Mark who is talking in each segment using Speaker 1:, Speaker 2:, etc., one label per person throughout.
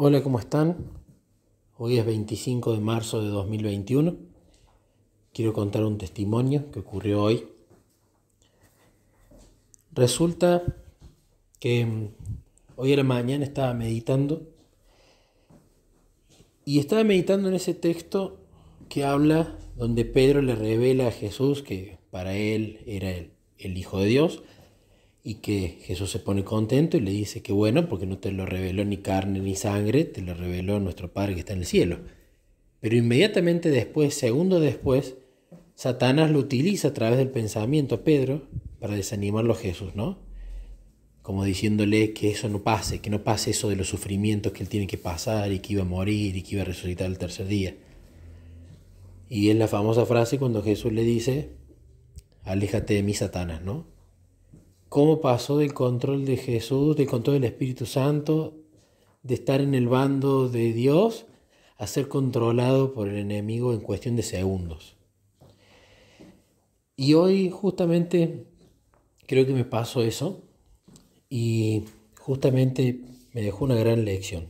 Speaker 1: Hola, ¿cómo están? Hoy es 25 de marzo de 2021. Quiero contar un testimonio que ocurrió hoy. Resulta que mm, hoy era la mañana estaba meditando y estaba meditando en ese texto que habla donde Pedro le revela a Jesús que para él era el, el Hijo de Dios y que Jesús se pone contento y le dice que bueno, porque no te lo reveló ni carne ni sangre, te lo reveló nuestro Padre que está en el cielo. Pero inmediatamente después, segundo después, Satanás lo utiliza a través del pensamiento a Pedro para desanimarlo a Jesús, ¿no? Como diciéndole que eso no pase, que no pase eso de los sufrimientos que él tiene que pasar y que iba a morir y que iba a resucitar el tercer día. Y es la famosa frase cuando Jesús le dice, aléjate de mí, Satanás, ¿no? cómo pasó del control de Jesús, del control del Espíritu Santo, de estar en el bando de Dios, a ser controlado por el enemigo en cuestión de segundos. Y hoy justamente creo que me pasó eso y justamente me dejó una gran lección.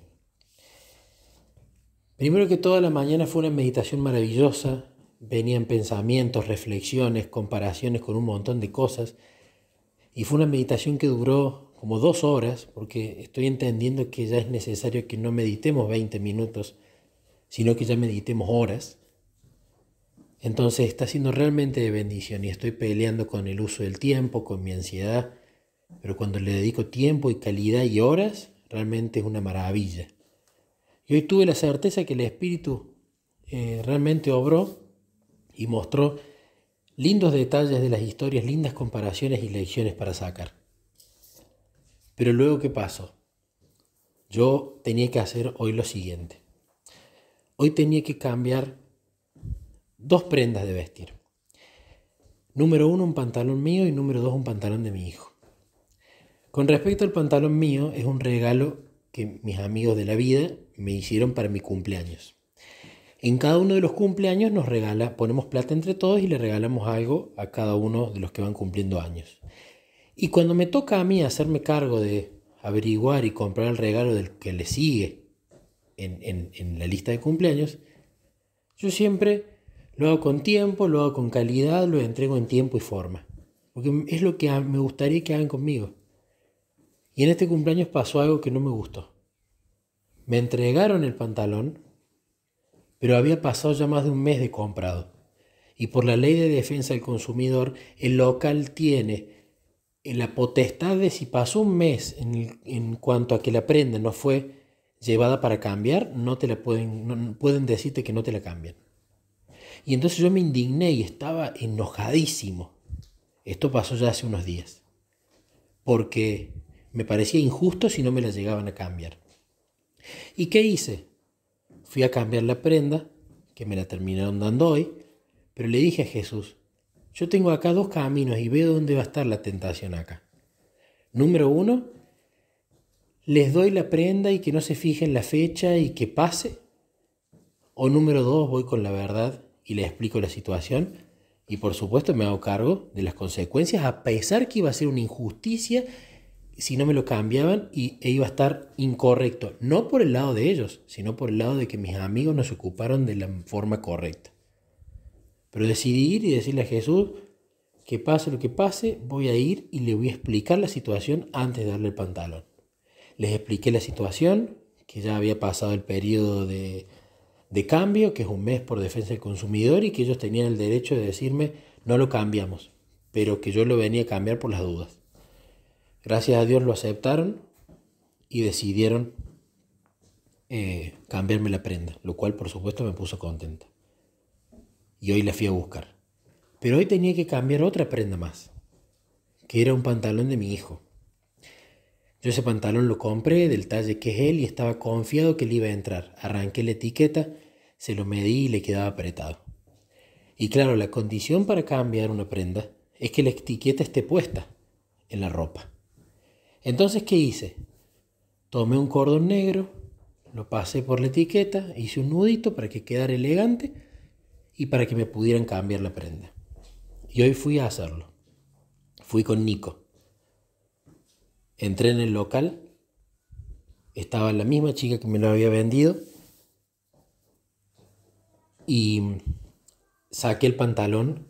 Speaker 1: Primero que toda la mañana fue una meditación maravillosa, venían pensamientos, reflexiones, comparaciones con un montón de cosas y fue una meditación que duró como dos horas, porque estoy entendiendo que ya es necesario que no meditemos 20 minutos, sino que ya meditemos horas. Entonces está siendo realmente de bendición y estoy peleando con el uso del tiempo, con mi ansiedad, pero cuando le dedico tiempo y calidad y horas, realmente es una maravilla. Y hoy tuve la certeza que el Espíritu eh, realmente obró y mostró lindos detalles de las historias, lindas comparaciones y lecciones para sacar. Pero luego, ¿qué pasó? Yo tenía que hacer hoy lo siguiente. Hoy tenía que cambiar dos prendas de vestir. Número uno, un pantalón mío y número dos, un pantalón de mi hijo. Con respecto al pantalón mío, es un regalo que mis amigos de la vida me hicieron para mi cumpleaños. En cada uno de los cumpleaños nos regala, ponemos plata entre todos y le regalamos algo a cada uno de los que van cumpliendo años. Y cuando me toca a mí hacerme cargo de averiguar y comprar el regalo del que le sigue en, en la lista de cumpleaños, yo siempre lo hago con tiempo, lo hago con calidad, lo entrego en tiempo y forma. Porque es lo que me gustaría que hagan conmigo. Y en este cumpleaños pasó algo que no me gustó. Me entregaron el pantalón pero había pasado ya más de un mes de comprado. Y por la ley de defensa del consumidor, el local tiene eh, la potestad de si pasó un mes en, cuanto a que la prenda no fue llevada para cambiar, no te la pueden, pueden decirte que no te la cambian. Y entonces yo me indigné y estaba enojadísimo. Esto pasó ya hace unos días. Porque me parecía injusto si no me la llegaban a cambiar. ¿Y qué hice? Fui a cambiar la prenda, que me la terminaron dando hoy, pero le dije a Jesús, yo tengo acá dos caminos y veo dónde va a estar la tentación acá. Número uno, les doy la prenda y que no se fijen la fecha y que pase. O número dos, voy con la verdad y le explico la situación. Y por supuesto me hago cargo de las consecuencias, a pesar que iba a ser una injusticia si no me lo cambiaban y, e iba a estar incorrecto. No por el lado de ellos, sino por el lado de que mis amigos nos ocuparon de la forma correcta. Pero decidí ir y decirle a Jesús, que pase lo que pase, voy a ir y le voy a explicar la situación antes de darle el pantalón. Les expliqué la situación, que ya había pasado el periodo de, de cambio, que es un mes por defensa del consumidor y que ellos tenían el derecho de decirme, no lo cambiamos, pero que yo lo venía a cambiar por las dudas. Gracias a Dios lo aceptaron y decidieron eh, cambiarme la prenda, lo cual por supuesto me puso contenta. Y hoy la fui a buscar. Pero hoy tenía que cambiar otra prenda más, que era un pantalón de mi hijo. Yo ese pantalón lo compré del talle que es él y estaba confiado que le iba a entrar. Arranqué la etiqueta, se lo medí y le quedaba apretado. Y claro, la condición para cambiar una prenda es que la etiqueta esté puesta en la ropa. Entonces, ¿qué hice? Tomé un cordón negro, lo pasé por la etiqueta, hice un nudito para que quedara elegante y para que me pudieran cambiar la prenda. Y hoy fui a hacerlo. Fui con Nico. Entré en el local, estaba la misma chica que me lo había vendido y saqué el pantalón,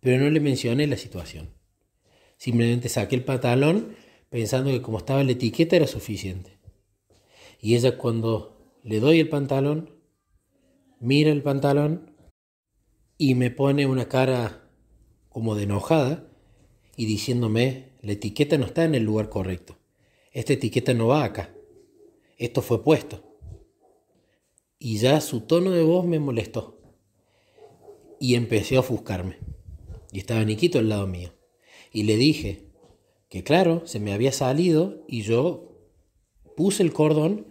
Speaker 1: pero no le mencioné la situación. Simplemente saqué el pantalón pensando que como estaba la etiqueta era suficiente. Y ella cuando le doy el pantalón, mira el pantalón y me pone una cara como de enojada y diciéndome, la etiqueta no está en el lugar correcto. Esta etiqueta no va acá. Esto fue puesto. Y ya su tono de voz me molestó. Y empecé a ofuscarme. Y estaba Niquito al lado mío. Y le dije, que claro, se me había salido y yo puse el cordón,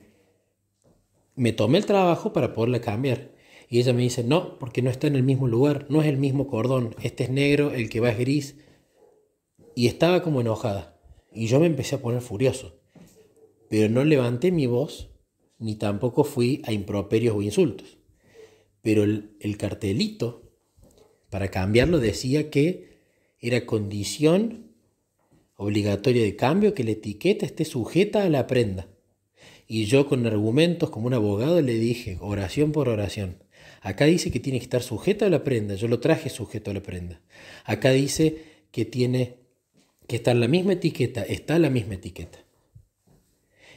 Speaker 1: me tomé el trabajo para poderle cambiar. Y ella me dice, no, porque no está en el mismo lugar, no es el mismo cordón, este es negro, el que va es gris. Y estaba como enojada. Y yo me empecé a poner furioso. Pero no levanté mi voz, ni tampoco fui a improperios o insultos. Pero el, el cartelito, para cambiarlo, decía que era condición obligatoria de cambio que la etiqueta esté sujeta a la prenda. Y yo con argumentos como un abogado le dije, oración por oración, acá dice que tiene que estar sujeta a la prenda, yo lo traje sujeto a la prenda. Acá dice que tiene que estar la misma etiqueta, está la misma etiqueta.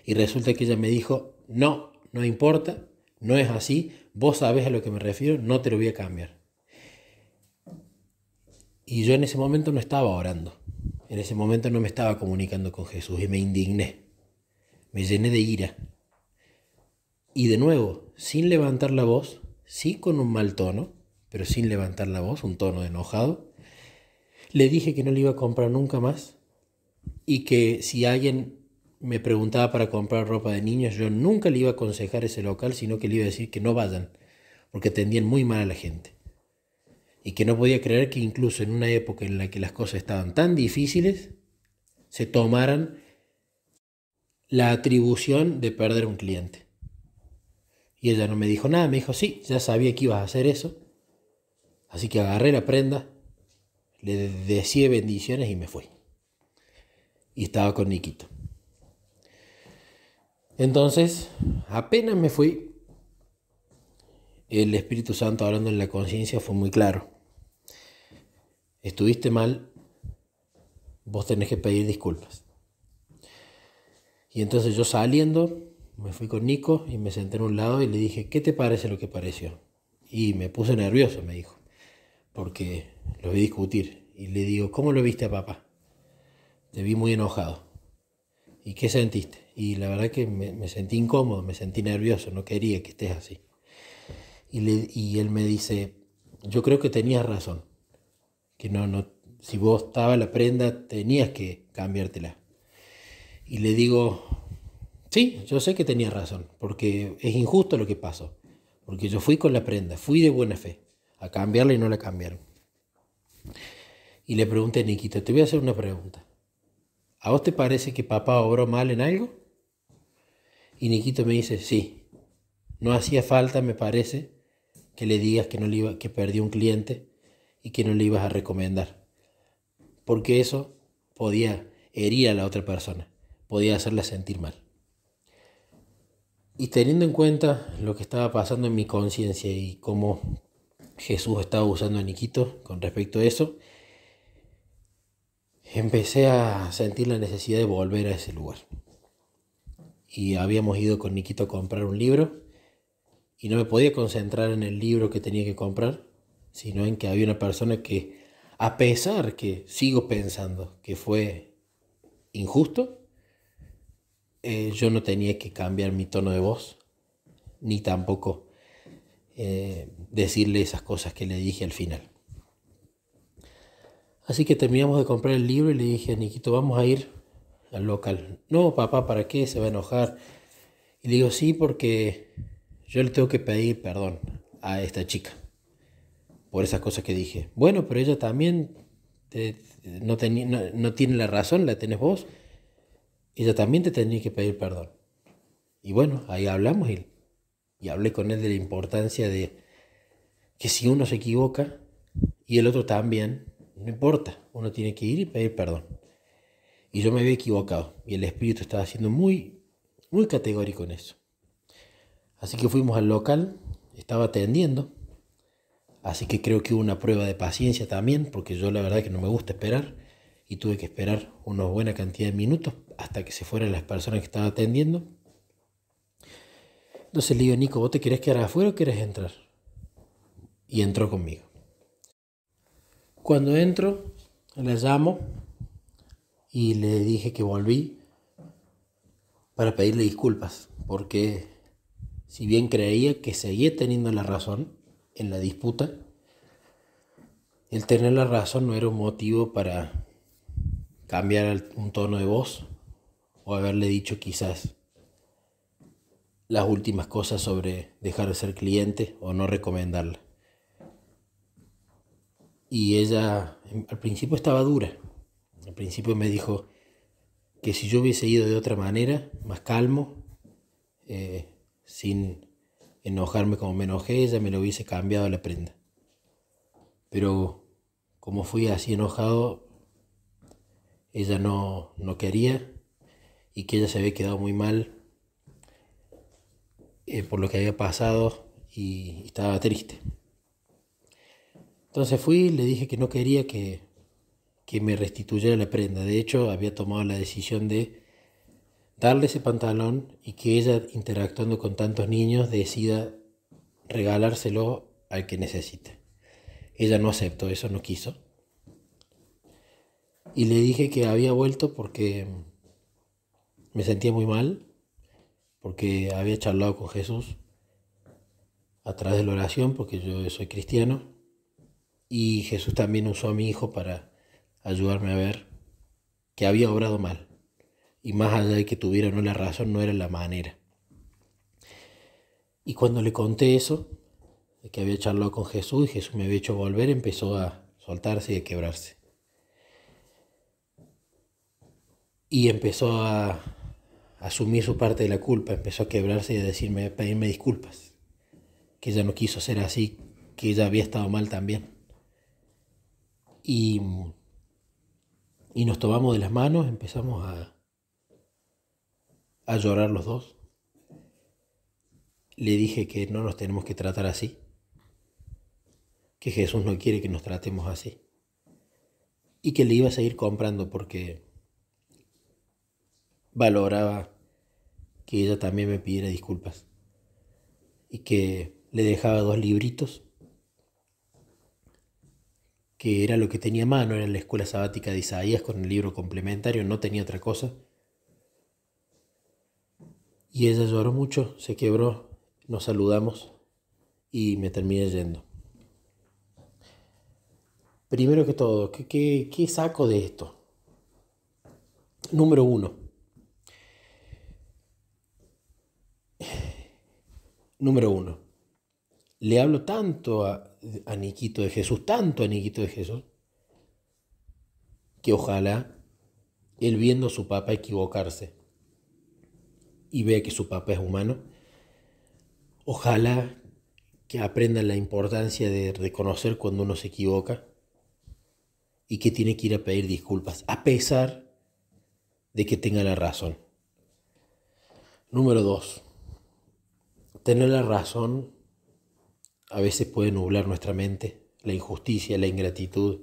Speaker 1: Y resulta que ella me dijo, no, no importa, no es así, vos sabes a lo que me refiero, no te lo voy a cambiar. Y yo en ese momento no estaba orando. En ese momento no me estaba comunicando con Jesús y me indigné. Me llené de ira. Y de nuevo, sin levantar la voz, sí con un mal tono, pero sin levantar la voz, un tono de enojado, le dije que no le iba a comprar nunca más y que si alguien me preguntaba para comprar ropa de niños, yo nunca le iba a aconsejar ese local, sino que le iba a decir que no vayan, porque atendían muy mal a la gente y que no podía creer que incluso en una época en la que las cosas estaban tan difíciles, se tomaran la atribución de perder un cliente. Y ella no me dijo nada, me dijo, sí, ya sabía que ibas a hacer eso. Así que agarré la prenda, le decía bendiciones y me fui. Y estaba con Nikito. Entonces, apenas me fui, el Espíritu Santo hablando en la conciencia fue muy claro estuviste mal, vos tenés que pedir disculpas. Y entonces yo saliendo, me fui con Nico y me senté en un lado y le dije, ¿qué te parece lo que pareció? Y me puse nervioso, me dijo, porque lo vi discutir. Y le digo, ¿cómo lo viste a papá? Te vi muy enojado. ¿Y qué sentiste? Y la verdad que me, sentí incómodo, me sentí nervioso, no quería que estés así. y él me dice, yo creo que tenías razón que no, no, si vos estaba la prenda tenías que cambiártela. Y le digo, sí, yo sé que tenía razón, porque es injusto lo que pasó, porque yo fui con la prenda, fui de buena fe a cambiarla y no la cambiaron. Y le pregunté a Nikito, te voy a hacer una pregunta. ¿A vos te parece que papá obró mal en algo? Y Nikito me dice, sí, no hacía falta, me parece, que le digas que, no le iba, que perdió un cliente y que no le ibas a recomendar. Porque eso podía herir a la otra persona, podía hacerla sentir mal. Y teniendo en cuenta lo que estaba pasando en mi conciencia y cómo Jesús estaba usando a Niquito con respecto a eso, empecé a sentir la necesidad de volver a ese lugar. Y habíamos ido con Niquito a comprar un libro y no me podía concentrar en el libro que tenía que comprar sino en que había una persona que, a pesar que sigo pensando que fue injusto, eh, yo no tenía que cambiar mi tono de voz, ni tampoco eh, decirle esas cosas que le dije al final. Así que terminamos de comprar el libro y le dije a Niquito, vamos a ir al local. No, papá, ¿para qué? Se va a enojar. Y le digo, sí, porque yo le tengo que pedir perdón a esta chica por esas cosas que dije. Bueno, pero ella también no, tiene la razón, la tenés vos. Ella también te tenía que pedir perdón. Y bueno, ahí hablamos y, y hablé con él de la importancia de que si uno se equivoca y el otro también, no importa, uno tiene que ir y pedir perdón. Y yo me había equivocado y el espíritu estaba siendo muy, muy categórico en eso. Así que fuimos al local, estaba atendiendo Así que creo que hubo una prueba de paciencia también, porque yo la verdad que no me gusta esperar y tuve que esperar una buena cantidad de minutos hasta que se fueran las personas que estaba atendiendo. Entonces le digo, Nico, ¿vos te querés quedar afuera o querés entrar? Y entró conmigo. Cuando entro, le llamo y le dije que volví para pedirle disculpas, porque si bien creía que seguía teniendo la razón, en la disputa, el tener la razón no era un motivo para cambiar un tono de voz o haberle dicho quizás las últimas cosas sobre dejar de ser cliente o no recomendarla. Y ella al principio estaba dura. Al principio me dijo que si yo hubiese ido de otra manera, más calmo, eh, sin enojarme como me enojé, ella me lo hubiese cambiado la prenda. Pero como fui así enojado, ella no, no quería y que ella se había quedado muy mal eh, por lo que había pasado y estaba triste. Entonces fui, y le dije que no quería que, que me restituyera la prenda. De hecho, había tomado la decisión de darle ese pantalón y que ella, interactuando con tantos niños, decida regalárselo al que necesite. Ella no aceptó eso, no quiso. Y le dije que había vuelto porque me sentía muy mal, porque había charlado con Jesús a través de la oración, porque yo soy cristiano, y Jesús también usó a mi hijo para ayudarme a ver que había obrado mal y más allá de que tuviera o no la razón, no era la manera. Y cuando le conté eso, que había charlado con Jesús y Jesús me había hecho volver, empezó a soltarse y a quebrarse. Y empezó a asumir su parte de la culpa, empezó a quebrarse y a decirme, pedirme disculpas, que ella no quiso ser así, que ella había estado mal también. Y, y nos tomamos de las manos, empezamos a, a llorar los dos. Le dije que no nos tenemos que tratar así, que Jesús no quiere que nos tratemos así y que le iba a seguir comprando porque valoraba que ella también me pidiera disculpas y que le dejaba dos libritos que era lo que tenía a mano, era la escuela sabática de Isaías con el libro complementario, no tenía otra cosa. Y ella lloró mucho, se quebró, nos saludamos y me terminé yendo. Primero que todo, ¿qué, qué, qué saco de esto? Número uno. Número uno. Le hablo tanto a, a Niquito de Jesús, tanto a Niquito de Jesús, que ojalá él viendo a su papá equivocarse y ve que su papá es humano. Ojalá que aprendan la importancia de reconocer cuando uno se equivoca y que tiene que ir a pedir disculpas, a pesar de que tenga la razón. Número dos, tener la razón a veces puede nublar nuestra mente, la injusticia, la ingratitud,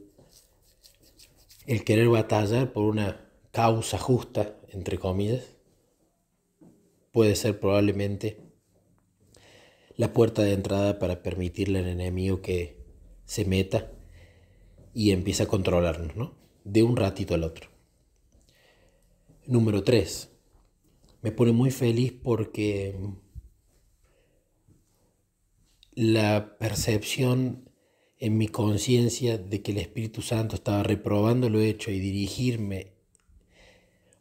Speaker 1: el querer batallar por una causa justa, entre comillas, puede ser probablemente la puerta de entrada para permitirle al enemigo que se meta y empiece a controlarnos, ¿no? De un ratito al otro. Número 3. Me pone muy feliz porque la percepción en mi conciencia de que el Espíritu Santo estaba reprobando lo hecho y dirigirme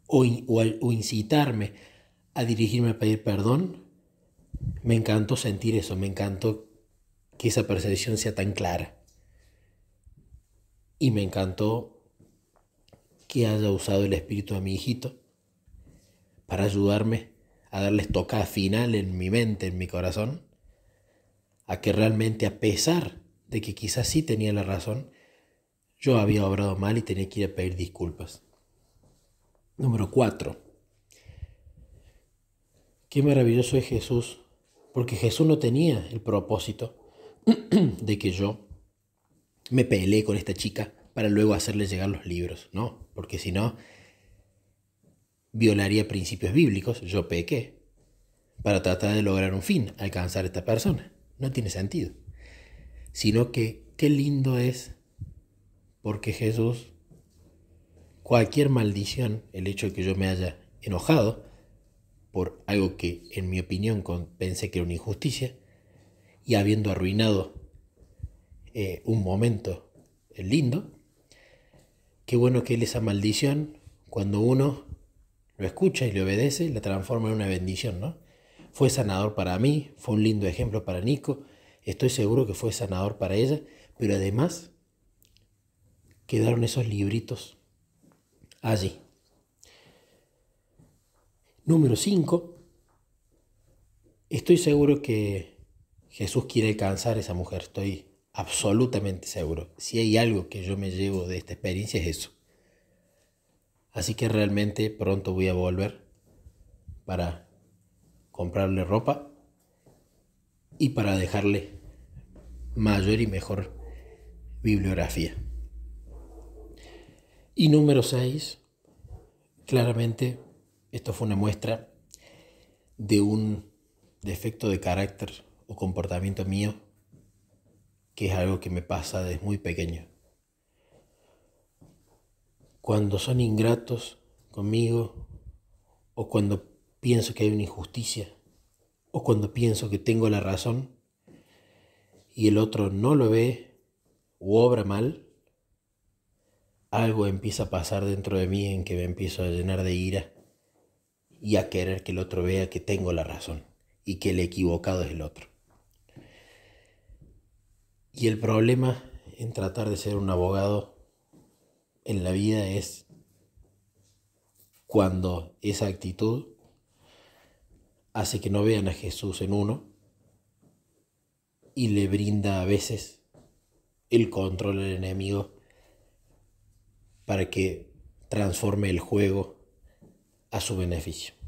Speaker 1: o incitarme a dirigirme a pedir perdón, me encantó sentir eso, me encantó que esa percepción sea tan clara. Y me encantó que haya usado el espíritu de mi hijito para ayudarme a darles toca final en mi mente, en mi corazón, a que realmente a pesar de que quizás sí tenía la razón, yo había obrado mal y tenía que ir a pedir disculpas. Número 4. Qué maravilloso es Jesús, porque Jesús no tenía el propósito de que yo me peleé con esta chica para luego hacerle llegar los libros, no, porque si no, violaría principios bíblicos, yo pequé, para tratar de lograr un fin, alcanzar a esta persona. No tiene sentido. Sino que qué lindo es, porque Jesús, cualquier maldición, el hecho de que yo me haya enojado, por algo que en mi opinión pensé que era una injusticia y habiendo arruinado eh, un momento eh, lindo, qué bueno que él esa maldición, cuando uno lo escucha y le obedece, la transforma en una bendición, ¿no? Fue sanador para mí, fue un lindo ejemplo para Nico, estoy seguro que fue sanador para ella, pero además quedaron esos libritos allí, Número 5. Estoy seguro que Jesús quiere alcanzar a esa mujer, estoy absolutamente seguro. Si hay algo que yo me llevo de esta experiencia es eso. Así que realmente pronto voy a volver para comprarle ropa y para dejarle mayor y mejor bibliografía. Y número 6, claramente esto fue una muestra de un defecto de carácter o comportamiento mío que es algo que me pasa desde muy pequeño. Cuando son ingratos conmigo o cuando pienso que hay una injusticia o cuando pienso que tengo la razón y el otro no lo ve u obra mal, algo empieza a pasar dentro de mí en que me empiezo a llenar de ira y a querer que el otro vea que tengo la razón y que el equivocado es el otro. Y el problema en tratar de ser un abogado en la vida es cuando esa actitud hace que no vean a Jesús en uno y le brinda a veces el control al enemigo para que transforme el juego a su beneficio.